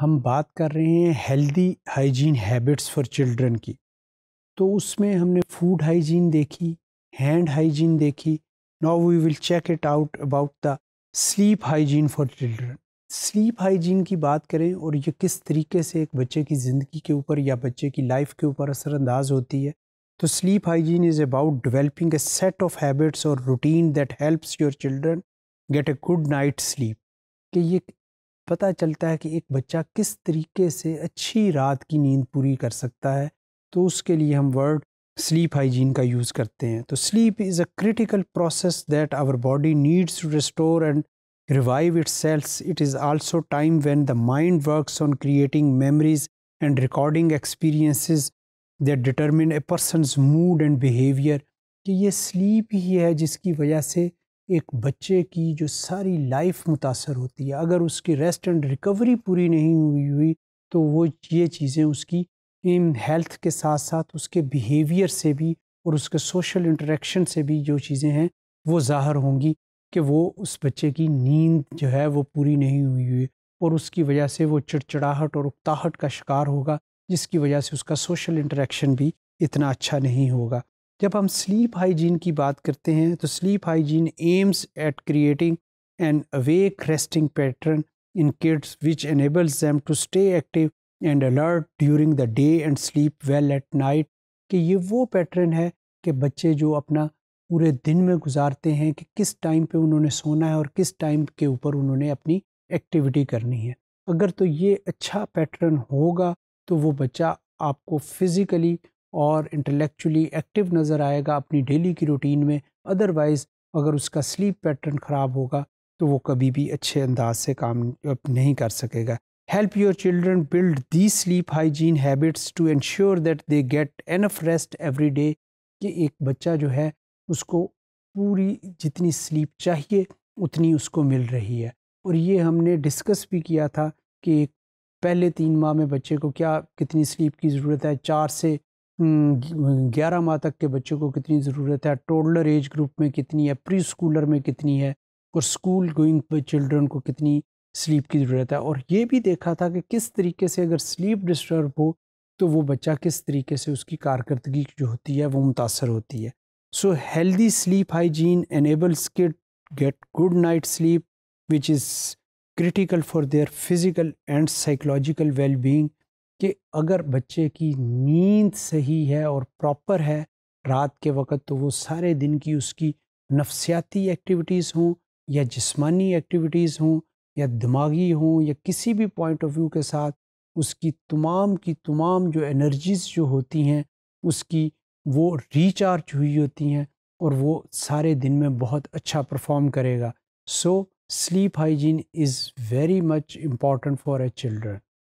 हम बात कर रहे हैं healthy hygiene habits for children की तो उसमें हमने फूड हाइजीन देखी हैंड हाइजीन देखी now we will check it out about the sleep hygiene for children sleep hygiene की बात करें और ये किस तरीके से एक बच्चे की ज़िंदगी के ऊपर या बच्चे की लाइफ के ऊपर असरअंदाज होती है तो sleep hygiene is about developing a set of habits और routine that helps your children get a good night sleep कि ये पता चलता है कि एक बच्चा किस तरीके से अच्छी रात की नींद पूरी कर सकता है तो उसके लिए हम वर्ड स्लीप हाइजीन का यूज़ करते हैं तो sleep is a critical process that our body needs to restore and revive it cells it is also time when the mind works on creating memories and recording experiences that determine a persons mood and behaviour कि ये sleep ही है जिसकी वजह से एक बच्चे की जो सारी लाइफ मुतासर होती है अगर उसकी रेस्ट एंड रिकवरी पूरी नहीं हुई हुई तो वो ये चीज़ें उसकी हेल्थ के साथ साथ उसके बिहेवियर से भी और उसके सोशल इंटरेक्शन से भी जो चीज़ें हैं वो ज़ाहर होंगी कि वो उस बच्चे की नींद जो है वो पूरी नहीं हुई हुई और उसकी वजह से वो चिड़चिड़ाहट और उकताहट का शिकार होगा जिसकी वजह से उसका सोशल इंटरेक्शन भी इतना अच्छा नहीं होगा जब हम स्लीप हाइजीन की बात करते हैं तो sleep hygiene aims at creating an awake resting pattern in kids which enables them to stay active and alert during the day and sleep well at night कि ये वो पैटर्न है कि बच्चे जो अपना पूरे दिन में गुजारते हैं कि किस टाइम पे उन्होंने सोना है और किस टाइम के ऊपर उन्होंने अपनी एक्टिविटी करनी है अगर तो ये अच्छा पैटर्न होगा तो वो बच्चा आपको फिज़िकली और इंटेलेक्चुअली एक्टिव नज़र आएगा अपनी डेली की रूटीन में अदरवाइज़ अगर उसका स्लीप पैटर्न ख़राब होगा तो वो कभी भी अच्छे अंदाज से काम नहीं कर सकेगा help your children build the sleep hygiene habits to ensure that they get enough rest every day कि एक बच्चा जो है उसको पूरी जितनी स्लीप चाहिए उतनी उसको मिल रही है और ये हमने डिस्कस भी किया था कि पहले तीन माह में बच्चे को क्या कितनी स्लीप की ज़रूरत है चार से ग्यारह माह तक के बच्चों को कितनी ज़रूरत है टोडलर एज ग्रुप में कितनी है प्री स्कूलर में कितनी है और स्कूल गोइंग चिल्ड्रन को कितनी स्लीप की ज़रूरत है और ये भी देखा था कि किस तरीके से अगर स्लीप डिस्टर्ब हो तो वो बच्चा किस तरीके से उसकी कारकर्दगी जो होती है वो मुतासर होती है so healthy sleep hygiene enables kid get good night sleep which is critical for their physical and psychological well कि अगर बच्चे की नींद सही है और प्रॉपर है रात के वक्त तो वो सारे दिन की उसकी नफ्सियाती एक्टिविटीज़ हों या जिस्मानी एक्टिविटीज़ हों या दिमागी हों या किसी भी पॉइंट ऑफ व्यू के साथ उसकी तमाम की तमाम जो एनर्जीज़ जो होती हैं उसकी वो रिचार्ज हुई होती हैं और वो सारे दिन में बहुत अच्छा परफॉर्म करेगा so sleep hygiene is very much important for a children